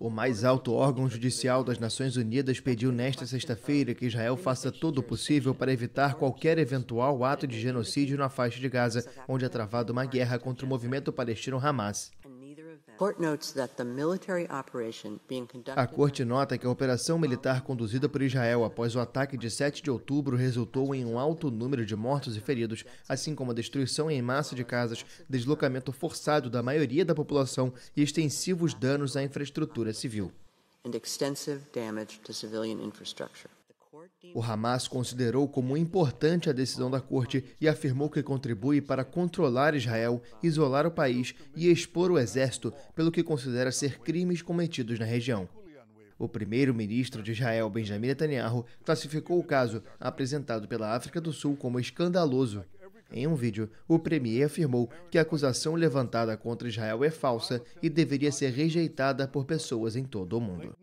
O mais alto órgão judicial das Nações Unidas pediu nesta sexta-feira que Israel faça todo o possível para evitar qualquer eventual ato de genocídio na faixa de Gaza, onde é travada uma guerra contra o movimento palestino Hamas. A corte nota que a operação militar conduzida por Israel após o ataque de 7 de outubro resultou em um alto número de mortos e feridos, assim como a destruição em massa de casas, deslocamento forçado da maioria da população e extensivos danos à infraestrutura civil. And extensive damage to civilian infrastructure. O Hamas considerou como importante a decisão da corte e afirmou que contribui para controlar Israel, isolar o país e expor o exército pelo que considera ser crimes cometidos na região. O primeiro-ministro de Israel, Benjamin Netanyahu, classificou o caso apresentado pela África do Sul como escandaloso. Em um vídeo, o premier afirmou que a acusação levantada contra Israel é falsa e deveria ser rejeitada por pessoas em todo o mundo.